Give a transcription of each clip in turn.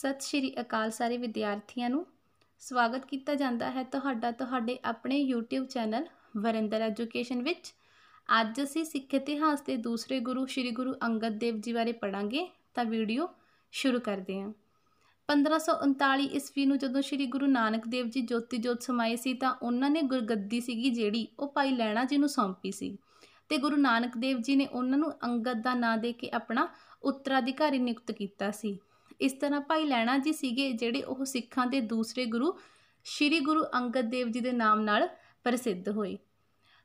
ਸਤਿ ਸ਼੍ਰੀ ਅਕਾਲ ਸਾਰੇ ਵਿਦਿਆਰਥੀਆਂ ਨੂੰ ਸਵਾਗਤ ਕੀਤਾ ਜਾਂਦਾ ਹੈ ਤੁਹਾਡਾ ਤੁਹਾਡੇ ਆਪਣੇ YouTube ਚੈਨਲ ਵਰਿੰਦਰ ਐਜੂਕੇਸ਼ਨ ਵਿੱਚ ਅੱਜ ਅਸੀਂ ਸਿੱਖ ਇਤਿਹਾਸ ਦੇ ਦੂਸਰੇ ਗੁਰੂ ਸ਼੍ਰੀ ਗੁਰੂ ਅੰਗਦ ਦੇਵ ਜੀ ਬਾਰੇ ਪੜਾਂਗੇ ਤਾਂ ਵੀਡੀਓ ਸ਼ੁਰੂ ਕਰਦੇ ਹਾਂ 1539 ਈਸਵੀ ਨੂੰ ਜਦੋਂ ਸ਼੍ਰੀ ਗੁਰੂ ਨਾਨਕ ਦੇਵ ਜੀ ਜੋਤੀ ਜੋਤ ਸਮਾਏ ਸੀ ਤਾਂ ਉਹਨਾਂ ਨੇ ਗੁਰਗੱਦੀ ਸੀਗੀ ਜਿਹੜੀ ਉਹ ਭਾਈ ਲੈਣਾ ਜੀ ਨੂੰ ਸੌਂਪੀ ਸੀ ਤੇ ਗੁਰੂ ਨਾਨਕ ਦੇਵ ਜੀ ਨੇ ਉਹਨਾਂ ਨੂੰ ਅੰਗਦ ਦਾ ਨਾਂ ਦੇ ਕੇ ਆਪਣਾ ਉੱਤਰਾਧਿਕਾਰੀ ਨਿਯੁਕਤ ਕੀਤਾ ਸੀ ਇਸ ਤਰ੍ਹਾਂ ਭਾਈ ਲੈਣਾ ਜੀ ਸੀਗੇ ਜਿਹੜੇ ਉਹ ਸਿੱਖਾਂ ਦੇ ਦੂਸਰੇ ਗੁਰੂ ਸ੍ਰੀ ਗੁਰੂ ਅੰਗਦ ਦੇਵ ਜੀ ਦੇ ਨਾਮ ਨਾਲ ਪ੍ਰਸਿੱਧ ਹੋਏ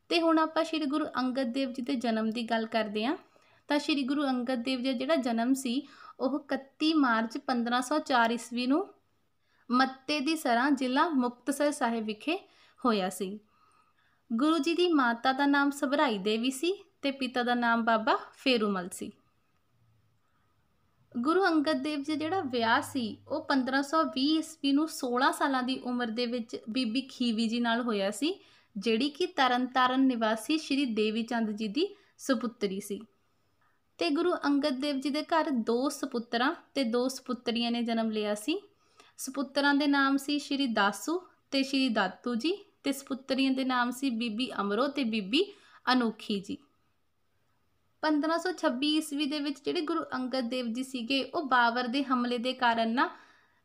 ਤੇ ਹੁਣ ਆਪਾਂ ਸ੍ਰੀ ਗੁਰੂ ਅੰਗਦ ਦੇਵ ਜੀ ਦੇ ਜਨਮ ਦੀ ਗੱਲ ਕਰਦੇ ਆਂ ਤਾਂ ਸ੍ਰੀ ਗੁਰੂ ਅੰਗਦ ਦੇਵ ਜੀ ਦਾ ਜਿਹੜਾ ਜਨਮ ਸੀ ਉਹ 31 ਮਾਰਚ 1504 ਈਸਵੀ ਨੂੰ ਮੱਤੇ ਦੀ ਸਰਾਂ ਜ਼ਿਲ੍ਹਾ ਮੁਕਤਸਰ ਸਾਹਿਬ ਵਿਖੇ ਹੋਇਆ ਸੀ ਗੁਰੂ ਜੀ ਦੀ ਮਾਤਾ ਦਾ ਨਾਮ ਸਭਰਾਈ ਦੇਵੀ ਸੀ ਤੇ ਪਿਤਾ ਦਾ ਨਾਮ ਬਾਬਾ ਫੇਰੂਮਲ ਸੀ ਗੁਰੂ ਅੰਗਦ ਦੇਵ ਜੀ ਜਿਹੜਾ ਵਿਆਹ ਸੀ ਉਹ 1520 ਈਸਵੀ ਨੂੰ 16 ਸਾਲਾਂ ਦੀ ਉਮਰ ਦੇ ਵਿੱਚ ਬੀਬੀ ਖੀਵੀ ਜੀ ਨਾਲ ਹੋਇਆ ਸੀ ਜਿਹੜੀ ਕਿ ਤਰਨਤਾਰਨ ਨਿਵਾਸੀ ਸ਼੍ਰੀ ਦੇਵੀ ਚੰਦ ਜੀ ਦੀ ਸੁਪੁੱਤਰੀ ਸੀ ਤੇ ਗੁਰੂ ਅੰਗਦ ਦੇਵ ਜੀ ਦੇ ਘਰ ਦੋ ਸੁਪੁੱਤਰਾਂ ਤੇ ਦੋ ਸੁਪੁੱਤਰੀਆਂ ਨੇ ਜਨਮ ਲਿਆ ਸੀ ਸੁਪੁੱਤਰਾਂ ਦੇ ਨਾਮ ਸੀ ਸ਼੍ਰੀ ਦਾਸੂ ਤੇ ਸ਼੍ਰੀ ਦਾਤੂ ਜੀ ਤੇ ਸੁਪੁੱਤਰੀਆਂ ਦੇ ਨਾਮ ਸੀ ਬੀਬੀ ਅਮਰੋ ਤੇ ਬੀਬੀ ਅਨੋਖੀ ਜੀ 1526 ਈਸਵੀ ਦੇ ਵਿੱਚ ਜਿਹੜੇ ਗੁਰੂ ਅੰਗਦ ਦੇਵ ਜੀ ਸੀਗੇ ਉਹ ਬਾਬਰ ਦੇ ਹਮਲੇ ਦੇ ਕਾਰਨ ਨਾ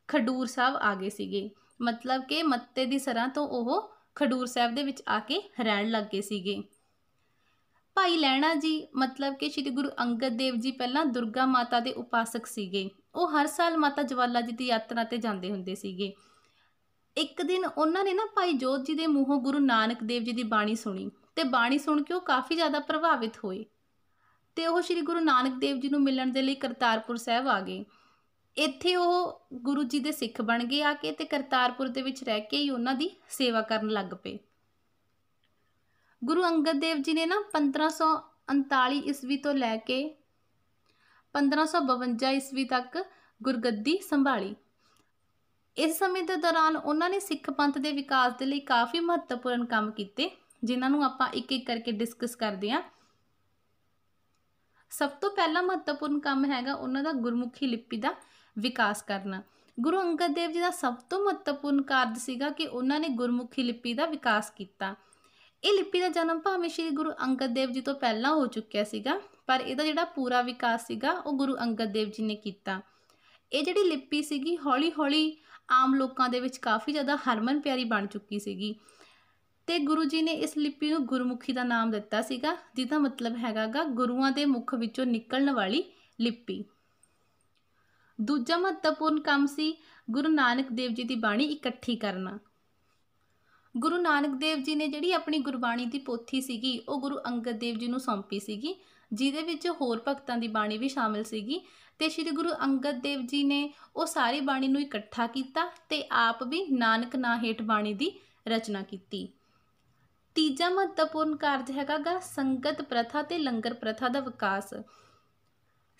ਖਡੂਰ ਸਾਹਿਬ ਆ ਗਏ ਸੀਗੇ ਮਤਲਬ ਕਿ ਮੱਤੇ ਦੀ ਸਰਾਂ ਤੋਂ ਉਹ ਖਡੂਰ ਸਾਹਿਬ ਦੇ ਵਿੱਚ ਆ ਕੇ ਰਹਿਣ ਲੱਗੇ ਸੀਗੇ ਭਾਈ ਲੈਣਾ ਜੀ ਮਤਲਬ ਕਿ ਸ੍ਰੀ ਗੁਰੂ ਅੰਗਦ ਦੇਵ ਜੀ ਪਹਿਲਾਂ ਦੁਰਗਾ ਮਾਤਾ ਦੇ ਉਪਾਸਕ ਸੀਗੇ ਉਹ ਹਰ ਸਾਲ ਮਾਤਾ ਜਵਾਲਾ ਜੀ ਦੀ ਯਾਤਰਾ ਤੇ ਜਾਂਦੇ ਹੁੰਦੇ ਸੀਗੇ ਇੱਕ ਦਿਨ ਉਹਨਾਂ ਨੇ ਨਾ ਭਾਈ ਜੋਤ ਜੀ ਦੇ ਮੂੰਹੋਂ ਗੁਰੂ ਨਾਨਕ ਦੇਵ ਜੀ ਦੀ ਬਾਣੀ ਸੁਣੀ ਤੇ ਬਾਣੀ ਸੁਣ ਕੇ ਉਹ ਕਾਫੀ ਜ਼ਿਆਦਾ ਪ੍ਰਭਾਵਿਤ ਹੋਏ ਤੇ ਉਹ ਸ੍ਰੀ ਗੁਰੂ ਨਾਨਕ ਦੇਵ ਜੀ ਨੂੰ ਮਿਲਣ ਦੇ ਲਈ ਕਰਤਾਰਪੁਰ ਸਾਹਿਬ ਆ ਗਏ ਇੱਥੇ ਉਹ ਗੁਰੂ ਜੀ ਦੇ ਸਿੱਖ ਬਣ ਗਏ ਆ ਕੇ ਤੇ ਕਰਤਾਰਪੁਰ ਦੇ ਵਿੱਚ ਰਹਿ ਕੇ ਹੀ ਉਹਨਾਂ ਦੀ ਸੇਵਾ ਕਰਨ ਲੱਗ ਪਏ ਗੁਰੂ ਅੰਗਦ ਦੇਵ ਜੀ ਨੇ ਨਾ 1539 ਈਸਵੀ ਤੋਂ ਲੈ ਕੇ 1552 ਈਸਵੀ ਤੱਕ ਗੁਰਗੱਦੀ ਸੰਭਾਲੀ ਇਸ ਸਮੇਂ ਦੇ ਦੌਰਾਨ ਉਹਨਾਂ ਨੇ ਸਿੱਖ ਪੰਥ ਦੇ ਵਿਕਾਸ ਦੇ ਲਈ ਕਾਫੀ ਮਹੱਤਵਪੂਰਨ ਕੰਮ ਕੀਤੇ ਜਿਨ੍ਹਾਂ ਨੂੰ ਆਪਾਂ ਇੱਕ ਇੱਕ ਕਰਕੇ ਡਿਸਕਸ ਕਰਦੇ ਹਾਂ ਸਭ ਤੋਂ ਪਹਿਲਾ ਮਹੱਤਵਪੂਰਨ ਕੰਮ ਹੈਗਾ ਉਹਨਾਂ ਦਾ ਗੁਰਮੁਖੀ ਲਿਪੀ ਦਾ ਵਿਕਾਸ ਕਰਨਾ ਗੁਰੂ ਅੰਗਦ ਦੇਵ ਜੀ ਦਾ ਸਭ ਤੋਂ ਮਹੱਤਵਪੂਰਨ ਕਾਰਜ ਸੀਗਾ ਕਿ ਉਹਨਾਂ ਨੇ ਗੁਰਮੁਖੀ ਲਿਪੀ ਦਾ ਵਿਕਾਸ ਕੀਤਾ ਇਹ ਲਿਪੀ ਦਾ ਜਨਮ ਭਾਵੇਂ ਸ੍ਰੀ ਗੁਰੂ ਅੰਗਦ ਦੇਵ ਜੀ ਤੋਂ ਪਹਿਲਾਂ ਹੋ ਚੁੱਕਿਆ ਸੀਗਾ ਪਰ ਇਹਦਾ ਜਿਹੜਾ ਪੂਰਾ ਵਿਕਾਸ ਸੀਗਾ ਉਹ ਗੁਰੂ ਅੰਗਦ ਦੇਵ ਜੀ ਨੇ ਕੀਤਾ ਇਹ ਜਿਹੜੀ ਲਿਪੀ ਸੀਗੀ ਹੌਲੀ-ਹੌਲੀ ਆਮ ਲੋਕਾਂ ਦੇ ਵਿੱਚ ਕਾਫੀ ਜ਼ਿਆਦਾ ਹਰਮਨ ਪਿਆਰੀ ਬਣ ਚੁੱਕੀ ਸੀਗੀ ਤੇ ਗੁਰੂ ਜੀ ਨੇ ਇਸ ਲਿਪੀ ਨੂੰ ਗੁਰਮੁਖੀ ਦਾ ਨਾਮ ਦਿੱਤਾ ਸੀਗਾ ਜਿਹਦਾ ਮਤਲਬ ਹੈਗਾਗਾ ਗੁਰੂਆਂ ਦੇ ਮੁਖ ਵਿੱਚੋਂ ਨਿਕਲਣ ਵਾਲੀ ਲਿਪੀ ਦੂਜਾ ਮਹੱਤਵਪੂਰਨ ਕੰਮ ਸੀ ਗੁਰੂ ਨਾਨਕ ਦੇਵ ਜੀ ਦੀ ਬਾਣੀ ਇਕੱਠੀ ਕਰਨਾ ਗੁਰੂ ਨਾਨਕ ਦੇਵ ਜੀ ਨੇ ਜਿਹੜੀ ਆਪਣੀ ਗੁਰਬਾਣੀ ਦੀ ਪੋਥੀ ਸੀਗੀ ਉਹ ਗੁਰੂ ਅੰਗਦ ਦੇਵ ਜੀ ਨੂੰ ਸੌਂਪੀ ਸੀਗੀ ਜਿਹਦੇ ਵਿੱਚ ਹੋਰ ਭਗਤਾਂ ਦੀ ਬਾਣੀ ਵੀ ਸ਼ਾਮਿਲ ਸੀਗੀ ਤੇ ਸ੍ਰੀ ਗੁਰੂ ਅੰਗਦ ਦੇਵ ਜੀ ਨੇ ਉਹ ਸਾਰੀ ਬਾਣੀ ਨੂੰ ਇਕੱਠਾ ਕੀਤਾ ਤੇ ਆਪ ਵੀ ਨਾਨਕ ਨਾਹੇਟ ਹੇਠ ਬਾਣੀ ਦੀ ਰਚਨਾ ਕੀਤੀ ਤੀਜਾ ਮਹੱਤਵਪੂਰਨ ਕਾਰਜ ਹੈਗਾਗਾ ਸੰਗਤ ਪ੍ਰਥਾ ਤੇ ਲੰਗਰ ਪ੍ਰਥਾ ਦਾ ਵਿਕਾਸ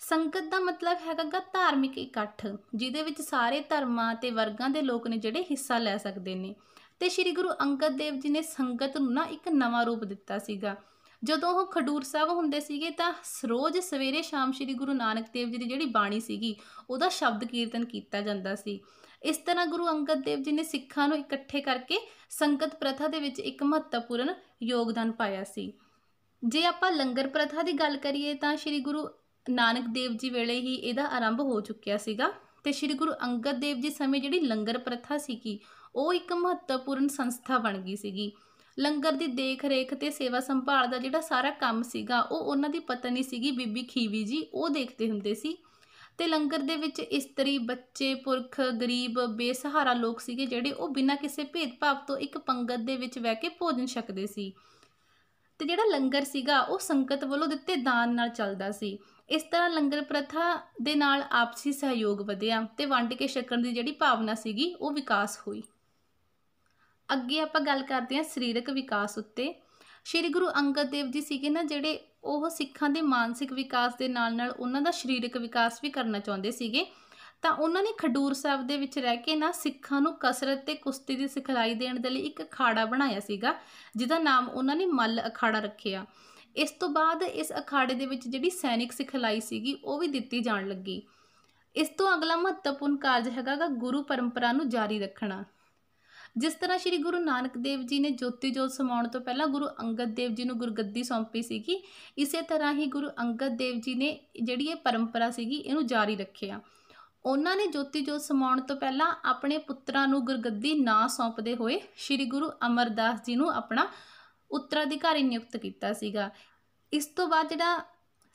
ਸੰਗਤ ਦਾ ਮਤਲਬ ਹੈਗਾਗਾ ਧਾਰਮਿਕ ਇਕੱਠ ਜਿਹਦੇ ਵਿੱਚ ਸਾਰੇ ਧਰਮਾਂ ਤੇ ਵਰਗਾਂ ਦੇ ਲੋਕ ਨੇ ਜਿਹੜੇ ਹਿੱਸਾ ਲੈ ਸਕਦੇ ਨੇ ਤੇ ਸ੍ਰੀ ਗੁਰੂ ਅੰਗਦ ਦੇਵ ਜੀ ਨੇ ਸੰਗਤ ਨੂੰ ਨਾ ਇੱਕ ਨਵਾਂ ਰੂਪ ਦਿੱਤਾ ਸੀਗਾ ਜਦੋਂ ਉਹ ਖਡੂਰ ਸਾਹਿਬ ਹੁੰਦੇ ਸੀਗੇ ਤਾਂ ਸਰੋਜ ਸਵੇਰੇ ਸ਼ਾਮ ਸ੍ਰੀ ਗੁਰੂ ਨਾਨਕ ਦੇਵ ਜੀ ਦੀ ਜਿਹੜੀ ਬਾਣੀ ਸੀਗੀ ਉਹਦਾ ਸ਼ਬਦ ਕੀਰਤਨ ਕੀਤਾ ਜਾਂਦਾ ਸੀ ਇਸ ਤਰ੍ਹਾਂ ਗੁਰੂ ਅੰਗਦ ਦੇਵ ਜੀ ਨੇ ਸਿੱਖਾਂ ਨੂੰ ਇਕੱਠੇ ਕਰਕੇ ਸੰਗਤ ਪ੍ਰਥਾ ਦੇ ਵਿੱਚ ਇੱਕ ਮਹੱਤਵਪੂਰਨ ਯੋਗਦਾਨ ਪਾਇਆ ਸੀ ਜੇ ਆਪਾਂ ਲੰਗਰ ਪ੍ਰਥਾ ਦੀ ਗੱਲ ਕਰੀਏ ਤਾਂ ਸ੍ਰੀ ਗੁਰੂ ਨਾਨਕ ਦੇਵ ਜੀ ਵੇਲੇ ਹੀ ਇਹਦਾ ਆਰੰਭ ਹੋ ਚੁੱਕਿਆ ਸੀਗਾ ਤੇ ਸ੍ਰੀ ਗੁਰੂ ਅੰਗਦ ਦੇਵ ਜੀ ਸਮੇਂ ਜਿਹੜੀ ਲੰਗਰ ਪ੍ਰਥਾ ਸੀਗੀ ਉਹ ਇੱਕ ਮਹੱਤਵਪੂਰਨ ਸੰਸਥਾ ਬਣ ਗਈ ਸੀਗੀ ਲੰਗਰ ਦੀ ਦੇਖ-ਰੇਖ ਤੇ ਸੇਵਾ ਸੰਭਾਲ ਦਾ ਜਿਹੜਾ ਸਾਰਾ ਕੰਮ ਸੀਗਾ ਉਹ ਉਹਨਾਂ ਦੀ ਪਤਨੀ ਸੀਗੀ ਬੀਬੀ ਖੀਵੀ ਜੀ ਉਹ ਦੇਖਦੇ ਹੁੰਦੇ ਸੀ ਤੇ ਲੰਗਰ ਦੇ ਵਿੱਚ ਇਸਤਰੀ ਬੱਚੇ ਪੁਰਖ ਗਰੀਬ ਬੇਸਹਾਰਾ ਲੋਕ ਸੀਗੇ ਜਿਹੜੇ ਉਹ ਬਿਨਾਂ ਕਿਸੇ ਭੇਦਭਾਵ ਤੋਂ ਇੱਕ ਪੰਗਤ ਦੇ ਵਿੱਚ ਬਹਿ ਕੇ ਭੋਜਨ ਛਕਦੇ ਸੀ ਤੇ ਜਿਹੜਾ ਲੰਗਰ ਸੀਗਾ ਉਹ ਸੰਗਤ ਵੱਲੋਂ ਦਿੱਤੇ ਦਾਨ ਨਾਲ ਚੱਲਦਾ ਸੀ ਇਸ ਤਰ੍ਹਾਂ ਲੰਗਰ ਪ੍ਰਥਾ ਦੇ ਨਾਲ ਆਪਸੀ ਸਹਿਯੋਗ ਵਧਿਆ ਤੇ ਵੰਡ ਕੇ ਛਕਣ ਦੀ ਜਿਹੜੀ ਭਾਵਨਾ ਸੀਗੀ ਉਹ ਵਿਕਾਸ ਹੋਈ ਅੱਗੇ ਆਪਾਂ ਗੱਲ ਕਰਦੇ ਹਾਂ ਸਰੀਰਕ ਵਿਕਾਸ ਉੱਤੇ ਸ਼੍ਰੀ ਗੁਰੂ ਅੰਗਦ ਦੇਵ ਜੀ ਸੀਗੇ ਨਾ ਜਿਹੜੇ ਉਹ ਸਿੱਖਾਂ ਦੇ ਮਾਨਸਿਕ ਵਿਕਾਸ ਦੇ ਨਾਲ-ਨਾਲ ਉਹਨਾਂ ਦਾ ਸਰੀਰਕ ਵਿਕਾਸ ਵੀ ਕਰਨਾ ਚਾਹੁੰਦੇ ਸੀਗੇ ਤਾਂ ਉਹਨਾਂ ਨੇ ਖਡੂਰ ਸਾਹਿਬ ਦੇ ਵਿੱਚ ਰਹਿ ਕੇ ਨਾ ਸਿੱਖਾਂ ਨੂੰ ਕਸਰਤ ਤੇ ਕੁਸ਼ਤੀ ਦੀ ਸਿਖਲਾਈ ਦੇਣ ਦੇ ਲਈ ਇੱਕ ਅਖਾੜਾ ਬਣਾਇਆ ਸੀਗਾ ਜਿਹਦਾ ਨਾਮ ਉਹਨਾਂ ਨੇ ਮੱਲ ਅਖਾੜਾ ਰੱਖਿਆ ਇਸ ਤੋਂ ਬਾਅਦ ਇਸ ਅਖਾੜੇ ਦੇ ਵਿੱਚ ਜਿਹੜੀ ਸੈਨਿਕ ਸਿਖਲਾਈ ਸੀਗੀ ਉਹ ਵੀ ਦਿੱਤੀ ਜਾਣ ਲੱਗੀ ਇਸ ਤੋਂ ਅਗਲਾ ਮਹੱਤਵਪੂਰਨ ਕਾਰਜ ਹੈਗਾਗਾ ਗੁਰੂ ਪਰੰਪਰਾ ਨੂੰ ਜਾਰੀ ਰੱਖਣਾ ਜਿਸ ਤਰ੍ਹਾਂ ਸ੍ਰੀ ਗੁਰੂ ਨਾਨਕ ਦੇਵ ਜੀ ਨੇ ਜੋਤੀ ਜੋਤ ਸਮਾਉਣ ਤੋਂ ਪਹਿਲਾਂ ਗੁਰੂ ਅੰਗਦ ਦੇਵ ਜੀ ਨੂੰ ਗੁਰਗੱਦੀ ਸੌਂਪੀ ਸੀਗੀ ਇਸੇ ਤਰ੍ਹਾਂ ਹੀ ਗੁਰੂ ਅੰਗਦ ਦੇਵ ਜੀ ਨੇ ਜਿਹੜੀ ਇਹ ਪਰੰਪਰਾ ਸੀਗੀ ਇਹਨੂੰ ਜਾਰੀ ਰੱਖਿਆ ਉਹਨਾਂ ਨੇ ਜੋਤੀ ਜੋਤ ਸਮਾਉਣ ਤੋਂ ਪਹਿਲਾਂ ਆਪਣੇ ਪੁੱਤਰਾਂ ਨੂੰ ਗੁਰਗੱਦੀ ਨਾ ਸੌਂਪਦੇ ਹੋਏ ਸ੍ਰੀ ਗੁਰੂ ਅਮਰਦਾਸ ਜੀ ਨੂੰ ਆਪਣਾ ਉੱਤਰਾਧਿਕਾਰੀ ਨਿਯੁਕਤ ਕੀਤਾ ਸੀਗਾ ਇਸ ਤੋਂ ਬਾਅਦ ਜਿਹੜਾ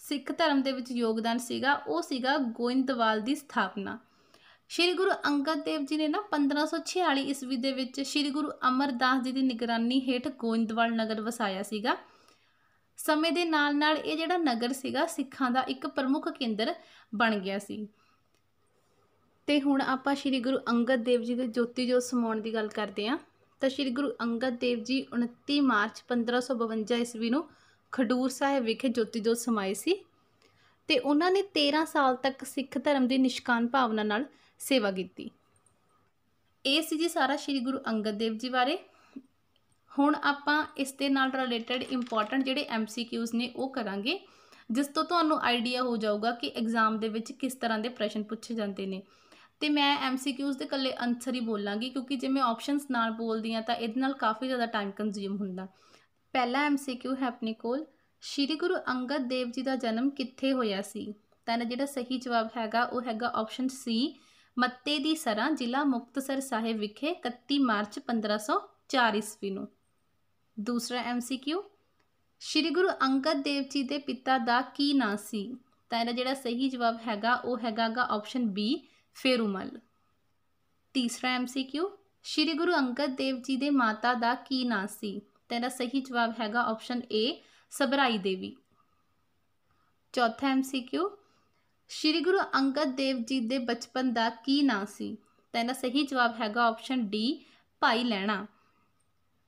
ਸਿੱਖ ਧਰਮ ਦੇ ਵਿੱਚ ਯੋਗਦਾਨ ਸੀਗਾ ਉਹ ਸੀਗਾ ਗੋਇੰਦਵਾਲ ਦੀ ਸਥਾਪਨਾ ਸ੍ਰੀ ਗੁਰੂ ਅੰਗਦ ਦੇਵ ਜੀ ਨੇ ਨਾ 1546 ਈਸਵੀ ਦੇ ਵਿੱਚ ਸ੍ਰੀ ਗੁਰੂ ਅਮਰਦਾਸ ਜੀ ਦੀ ਨਿਗਰਾਨੀ ਹੇਠ ਗੋਇੰਦਵਾਲ ਨਗਰ ਵਸਾਇਆ ਸੀਗਾ ਸਮੇਂ ਦੇ ਨਾਲ ਨਾਲ ਇਹ ਜਿਹੜਾ ਨਗਰ ਸੀਗਾ ਸਿੱਖਾਂ ਦਾ ਇੱਕ ਪ੍ਰਮੁੱਖ ਕੇਂਦਰ ਬਣ ਗਿਆ ਸੀ ਤੇ ਹੁਣ ਆਪਾਂ ਸ੍ਰੀ ਗੁਰੂ ਅੰਗਦ ਦੇਵ ਜੀ ਦੇ ਜੋਤੀ ਜੋਤ ਸਮਾਉਣ ਦੀ ਗੱਲ ਕਰਦੇ ਆਂ ਤਾਂ ਸ੍ਰੀ ਗੁਰੂ ਅੰਗਦ ਦੇਵ ਜੀ 29 ਮਾਰਚ 1552 ਈਸਵੀ ਨੂੰ ਖਡੂਰ ਸਾਹਿਬ ਵਿਖੇ ਜੋਤੀ ਜੋਤ ਸਮਾਏ ਸੀ ਤੇ ਉਹਨਾਂ ਨੇ 13 ਸਾਲ ਤੱਕ ਸਿੱਖ ਧਰਮ ਦੀ ਨਿਸ਼ਕਾਨ ਭਾਵਨਾ ਨਾਲ ਸੇਵਾ ਕੀਤੀ ਇਹ ਸੀ ਜੀ ਸਾਰਾ ਸ੍ਰੀ ਗੁਰੂ ਅੰਗਦ ਦੇਵ ਜੀ ਬਾਰੇ ਹੁਣ ਆਪਾਂ ਇਸ ਦੇ ਨਾਲ ਰਿਲੇਟਡ ਇੰਪੋਰਟੈਂਟ ਜਿਹੜੇ ਐਮਸੀਕਿਊਜ਼ ਨੇ ਉਹ ਕਰਾਂਗੇ ਜਿਸ ਤੋਂ ਤੁਹਾਨੂੰ ਆਈਡੀਆ ਹੋ ਜਾਊਗਾ ਕਿ ਐਗਜ਼ਾਮ ਦੇ ਵਿੱਚ ਕਿਸ ਤਰ੍ਹਾਂ ਦੇ ਪ੍ਰਸ਼ਨ ਪੁੱਛੇ ਜਾਂਦੇ ਨੇ ਤੇ ਮੈਂ ਐਮਸੀਕਿਊਜ਼ ਦੇ ਕੱਲੇ ਆਨਸਰ ਹੀ ਬੋਲਾਂਗੀ ਕਿਉਂਕਿ ਜੇ ਮੈਂ ਆਪਸ਼ਨਸ ਨਾਲ ਬੋਲਦੀ ਆ ਤਾਂ ਇਹਦੇ ਨਾਲ ਕਾਫੀ ਜ਼ਿਆਦਾ ਟਾਈਮ ਕੰਜ਼ਿਊਮ ਹੁੰਦਾ ਪਹਿਲਾ ਐਮਸੀਕਿਊ ਹੈ ਆਪਣੇ ਕੋਲ ਸ਼੍ਰੀ ਗੁਰੂ ਅੰਗਦ ਦੇਵ ਜੀ ਦਾ ਜਨਮ ਕਿੱਥੇ ਹੋਇਆ ਸੀ ਤਾਂ ਜਿਹੜਾ ਸਹੀ ਜਵਾਬ ਹੈਗਾ ਉਹ ਹੈਗਾ ਆਪਸ਼ਨ ਸੀ ਮੱਤੇ ਦੀ ਸਰਾਂ ਜ਼ਿਲ੍ਹਾ ਮੁਕਤਸਰ ਸਾਹਿਬ ਵਿਖੇ 31 ਮਾਰਚ 1504 ਈਸਵੀ ਨੂੰ ਦੂਸਰਾ ਐਮਸੀਕਿਊ ਸ਼੍ਰੀ ਗੁਰੂ ਅੰਗਦ ਦੇਵ ਜੀ ਦੇ ਪਿਤਾ ਦਾ ਕੀ ਨਾਂ ਸੀ ਤਾਂ ਇਹਦਾ ਜਿਹੜਾ ਸਹੀ ਜਵਾਬ ਹੈਗਾ ਉਹ ਹੈਗਾਗਾ ਆਪਸ਼ਨ ਬੀ ਫੇਰੂਮਲ ਤੀਸਰਾ ਐਮਸੀਕਿਊ ਸ਼੍ਰੀ ਗੁਰੂ ਅੰਗਦ ਦੇਵ ਜੀ ਦੇ ਮਾਤਾ ਦਾ ਕੀ ਨਾਂ ਸੀ ਤਾਂ ਇਹਦਾ ਸਹੀ ਜਵਾਬ ਹੈਗਾ ਆਪਸ਼ਨ ਏ ਸਬਰਾਈ ਦੇਵੀ ਚੌਥਾ ਐਮਸੀਕਿਊ ਸ਼੍ਰੀ ਗੁਰੂ ਅੰਗਦ ਦੇਵ ਜੀ ਦੇ ਬਚਪਨ ਦਾ ਕੀ ਨਾਂ ਸੀ ਤਾਂ ਇਹਦਾ ਸਹੀ ਜਵਾਬ ਹੈਗਾ ਆਪਸ਼ਨ ਡੀ ਭਾਈ ਲੈਣਾ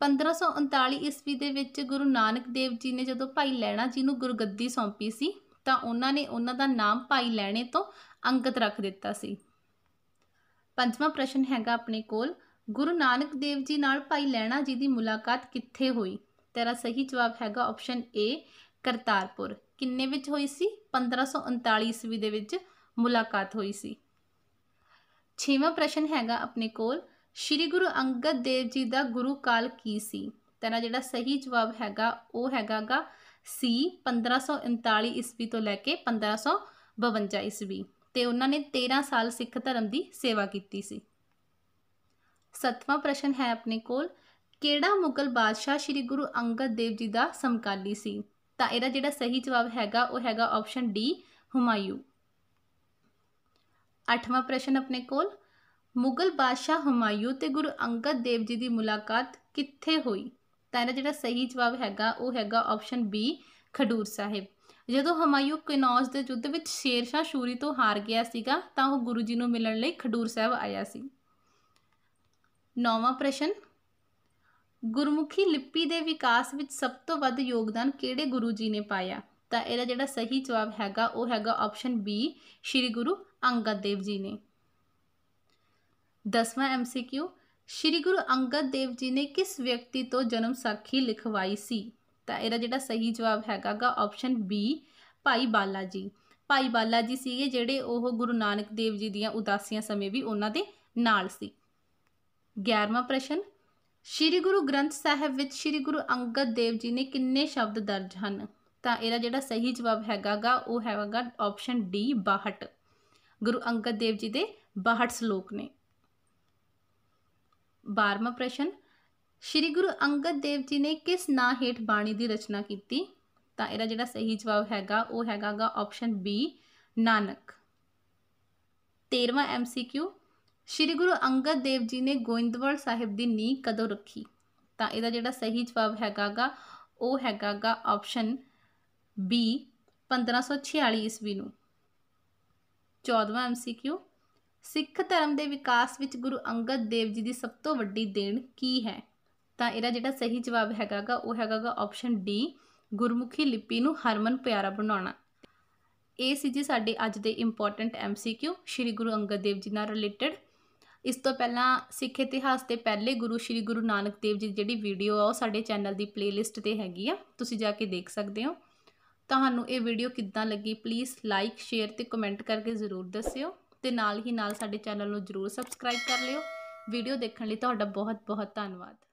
1539 ਈਸਵੀ ਦੇ ਵਿੱਚ ਗੁਰੂ ਨਾਨਕ ਦੇਵ ਜੀ ਨੇ ਜਦੋਂ ਭਾਈ ਲੈਣਾ ਜੀ ਨੂੰ ਗੁਰਗੱਦੀ ਸੌਂਪੀ ਸੀ ਤਾਂ ਉਹਨਾਂ ਨੇ ਉਹਨਾਂ ਦਾ ਨਾਮ ਭਾਈ ਲੈਣੇ ਤੋਂ ਅੰਗਦ ਰੱਖ ਦਿੱਤਾ ਸੀ ਪੰਜਵਾਂ ਪ੍ਰਸ਼ਨ ਹੈਗਾ ਆਪਣੇ ਕੋਲ ਗੁਰੂ ਨਾਨਕ ਦੇਵ ਜੀ ਨਾਲ ਭਾਈ ਲੈਣਾ ਜੀ ਦੀ ਮੁਲਾਕਾਤ ਕਿੱਥੇ ਹੋਈ ਤੇਰਾ ਸਹੀ ਜਵਾਬ ਹੈਗਾ ਆਪਸ਼ਨ ਏ ਕਰਤਾਰਪੁਰ ਕਿੰਨੇ ਵਿੱਚ ਹੋਈ ਸੀ 1539 ਈਸਵੀ ਦੇ ਵਿੱਚ ਮੁਲਾਕਾਤ ਹੋਈ ਸੀ ਛੇਵਾਂ ਪ੍ਰਸ਼ਨ ਹੈਗਾ ਆਪਣੇ ਕੋਲ ਸ੍ਰੀ ਗੁਰੂ ਅੰਗਦ ਦੇਵ ਜੀ ਦਾ ਗੁਰੂ ਕਾਲ ਕੀ ਸੀ ਤੇਰਾ ਜਿਹੜਾ ਸਹੀ ਜਵਾਬ ਹੈਗਾ ਉਹ ਹੈਗਾਗਾ ਸੀ 1539 ਈਸਵੀ ਤੋਂ ਲੈ ਕੇ 1552 ਈਸਵੀ ਤੇ ਉਹਨਾਂ ਨੇ 13 ਸਾਲ ਸਿੱਖ ਧਰਮ ਦੀ ਸੇਵਾ ਕੀਤੀ ਸੀ ਸੱਤਵਾਂ ਪ੍ਰਸ਼ਨ ਹੈ ਆਪਣੇ ਕੋਲ ਕਿਹੜਾ ਮੁਗਲ ਬਾਦਸ਼ਾਹ ਸ੍ਰੀ ਗੁਰੂ ਅੰਗਦ ਦੇਵ ਜੀ ਦਾ ਸਮਕਾਲੀ ਸੀ ਤਾਂ ਇਹਦਾ ਜਿਹੜਾ ਸਹੀ ਜਵਾਬ ਹੈਗਾ ਉਹ ਹੈਗਾ ਆਪਸ਼ਨ ਡੀ ਹੁਮਾਯੂ ਅੱਠਵਾਂ ਪ੍ਰਸ਼ਨ ਆਪਣੇ ਕੋਲ ਮੁਗਲ ਬਾਦਸ਼ਾਹ ਹੁਮਾਯੂ ਤੇ ਗੁਰੂ ਅੰਗਦ ਦੇਵ ਜੀ ਦੀ ਮੁਲਾਕਾਤ ਕਿੱਥੇ ਹੋਈ ਤਾਂ ਇਹਦਾ ਜਿਹੜਾ ਸਹੀ ਜਵਾਬ ਹੈਗਾ ਉਹ ਹੈਗਾ ਆਪਸ਼ਨ ਬੀ ਖਡੂਰ ਸਾਹਿਬ ਜਦੋਂ ਹਮਾਯੂ ਕਿਨੌਜ ਦੇ ਯੁੱਧ ਵਿੱਚ ਸ਼ੇਰ ਸ਼ਾਹ ਸ਼ੂਰੀ ਤੋਂ ਹਾਰ ਗਿਆ ਸੀਗਾ ਤਾਂ ਉਹ ਗੁਰੂ ਜੀ ਨੂੰ ਮਿਲਣ ਲਈ ਖਡੂਰ ਸਾਹਿਬ ਆਇਆ ਸੀ ਨੌਵਾਂ ਪ੍ਰਸ਼ਨ ਗੁਰਮੁਖੀ ਲਿਪੀ ਦੇ ਵਿਕਾਸ ਵਿੱਚ ਸਭ ਤੋਂ ਵੱਧ ਯੋਗਦਾਨ ਕਿਹੜੇ ਗੁਰੂ ਜੀ ਨੇ ਪਾਇਆ ਤਾਂ ਇਹਦਾ ਜਿਹੜਾ ਸਹੀ ਜਵਾਬ ਹੈਗਾ ਉਹ ਹੈਗਾ ਆਪਸ਼ਨ ਬੀ ਸ੍ਰੀ ਗੁਰੂ ਅੰਗਦ ਦੇਵ ਜੀ ਨੇ ਦਸਵਾਂ ਐਮਸੀਕਿਊ ਸ੍ਰੀ ਗੁਰੂ ਅੰਗਦ ਦੇਵ ਜੀ ਨੇ ਕਿਸ ਵਿਅਕਤੀ ਤੋਂ ਜਨਮ ਸਾਖੀ ਲਿਖਵਾਈ ਸੀ ਤਾਂ ਇਹਦਾ ਜਿਹੜਾ ਸਹੀ ਜਵਾਬ ਹੈਗਾਗਾ ਆਪਸ਼ਨ ਬੀ ਭਾਈ ਬਾਲਾ ਜੀ ਭਾਈ ਬਾਲਾ ਜੀ ਸੀਗੇ ਜਿਹੜੇ ਉਹ ਗੁਰੂ ਨਾਨਕ ਦੇਵ ਜੀ ਦੀਆਂ ਉਦਾਸੀਆਂ ਸਮੇਂ ਵੀ ਉਹਨਾਂ ਦੇ ਨਾਲ ਸੀ 11ਵਾਂ ਪ੍ਰਸ਼ਨ ਸ਼੍ਰੀ ਗੁਰੂ ਗ੍ਰੰਥ ਸਾਹਿਬ ਵਿੱਚ ਸ਼੍ਰੀ ਗੁਰੂ ਅੰਗਦ ਦੇਵ ਜੀ ਨੇ ਕਿੰਨੇ ਸ਼ਬਦ ਦਰਜ ਹਨ ਤਾਂ ਇਹਦਾ ਜਿਹੜਾ ਸਹੀ ਜਵਾਬ ਹੈਗਾਗਾ ਉਹ ਹੈਗਾਗਾ ਆਪਸ਼ਨ ਡੀ 62 ਗੁਰੂ ਅੰਗਦ ਦੇਵ ਜੀ ਦੇ 62 ਸ਼ਲੋਕ ਨੇ 12ਵਾਂ ਪ੍ਰਸ਼ਨ ਸ਼੍ਰੀ ਗੁਰੂ ਅੰਗਦ ਦੇਵ ਜੀ ਨੇ ਕਿਸ ਨਾਂ ਹੇਠ ਬਾਣੀ ਦੀ ਰਚਨਾ ਕੀਤੀ ਤਾਂ ਇਹਦਾ ਜਿਹੜਾ ਸਹੀ ਜਵਾਬ ਹੈਗਾ ਉਹ ਹੈਗਾਗਾ ਆਪਸ਼ਨ ਬੀ ਨਾਨਕ 13ਵਾਂ ਐਮਸੀਕਿਊ ਸ੍ਰੀ ਗੁਰੂ ਅੰਗਦ ਦੇਵ ਜੀ ਨੇ ਗੋਇੰਦਵਾਲ ਸਾਹਿਬ ਦੀ ਨੀਂਹ ਕਦੋਂ ਰੱਖੀ ਤਾਂ ਇਹਦਾ ਜਿਹੜਾ ਸਹੀ ਜਵਾਬ ਹੈਗਾਗਾ ਉਹ ਹੈਗਾਗਾ ਆਪਸ਼ਨ ਬੀ 1546 ਈਸਵੀ ਨੂੰ 14ਵਾਂ ਐਮਸੀਕਿਊ ਸਿੱਖ ਧਰਮ ਦੇ ਵਿਕਾਸ ਵਿੱਚ ਗੁਰੂ ਅੰਗਦ ਦੇਵ ਜੀ ਦੀ ਸਭ ਤੋਂ ਵੱਡੀ ਦੇਣ ਕੀ ਹੈ ਤਾਂ ਇਹਦਾ ਜਿਹੜਾ ਸਹੀ ਜਵਾਬ ਹੈਗਾਗਾ ਉਹ ਹੈਗਾਗਾ ਆਪਸ਼ਨ ਡੀ ਗੁਰਮੁਖੀ ਲਿਪੀ ਨੂੰ ਹਰਮਨ ਪਿਆਰਾ ਬਣਾਉਣਾ ਇਹ ਸੀ ਜੀ ਸਾਡੇ ਅੱਜ ਦੇ ਇੰਪੋਰਟੈਂਟ ਐਮਸੀਕਿਊ ਸ਼੍ਰੀ ਗੁਰੂ ਅੰਗਦ ਦੇਵ ਜੀ ਨਾਲ ਰਿਲੇਟਡ ਇਸ ਤੋਂ ਪਹਿਲਾਂ ਸਿੱਖ ਇਤਿਹਾਸ ਦੇ ਪਹਿਲੇ ਗੁਰੂ ਸ੍ਰੀ ਗੁਰੂ ਨਾਨਕ ਦੇਵ ਜੀ ਦੀ ਜਿਹੜੀ ਵੀਡੀਓ ਆ ਉਹ ਸਾਡੇ ਚੈਨਲ ਦੀ ਪਲੇਲਿਸਟ ਤੇ ਹੈਗੀ ਆ ਤੁਸੀਂ ਜਾ ਕੇ ਦੇਖ ਸਕਦੇ ਹੋ ਤੁਹਾਨੂੰ ਇਹ ਵੀਡੀਓ ਕਿੱਦਾਂ ਲੱਗੀ ਪਲੀਜ਼ ਲਾਈਕ ਸ਼ੇਅਰ ਤੇ ਕਮੈਂਟ ਕਰਕੇ ਜ਼ਰੂਰ ਦੱਸਿਓ ਤੇ ਨਾਲ ਹੀ ਨਾਲ ਸਾਡੇ ਚੈਨਲ ਨੂੰ ਜ਼ਰੂਰ ਸਬਸਕ੍ਰਾਈਬ ਕਰ ਲਿਓ ਵੀਡੀਓ ਦੇਖਣ ਲਈ ਤੁਹਾਡਾ ਬਹੁਤ ਬਹੁਤ ਧੰਨਵਾਦ